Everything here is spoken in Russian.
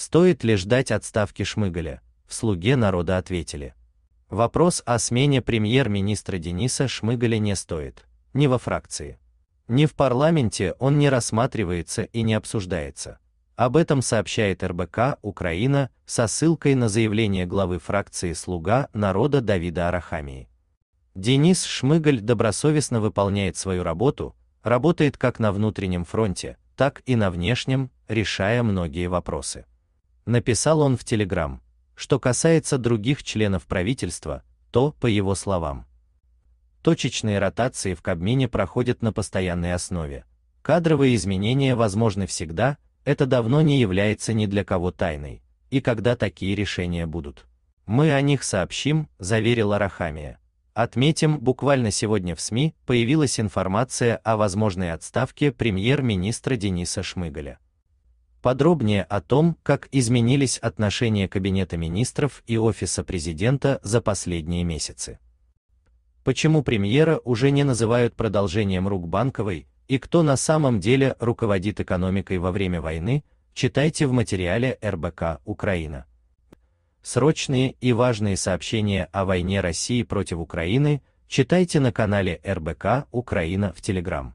Стоит ли ждать отставки Шмыгаля? В «Слуге народа» ответили. Вопрос о смене премьер-министра Дениса Шмыгаля не стоит. Ни во фракции, ни в парламенте он не рассматривается и не обсуждается. Об этом сообщает РБК «Украина» со ссылкой на заявление главы фракции «Слуга народа» Давида Арахамии. Денис Шмыгаль добросовестно выполняет свою работу, работает как на внутреннем фронте, так и на внешнем, решая многие вопросы написал он в Телеграм. Что касается других членов правительства, то, по его словам, точечные ротации в Кабмине проходят на постоянной основе. Кадровые изменения возможны всегда, это давно не является ни для кого тайной. И когда такие решения будут, мы о них сообщим, заверила Рахамия. Отметим, буквально сегодня в СМИ появилась информация о возможной отставке премьер-министра Дениса Шмыгаля. Подробнее о том, как изменились отношения Кабинета министров и Офиса президента за последние месяцы. Почему премьера уже не называют продолжением рук Банковой, и кто на самом деле руководит экономикой во время войны, читайте в материале РБК «Украина». Срочные и важные сообщения о войне России против Украины читайте на канале РБК «Украина» в Телеграм.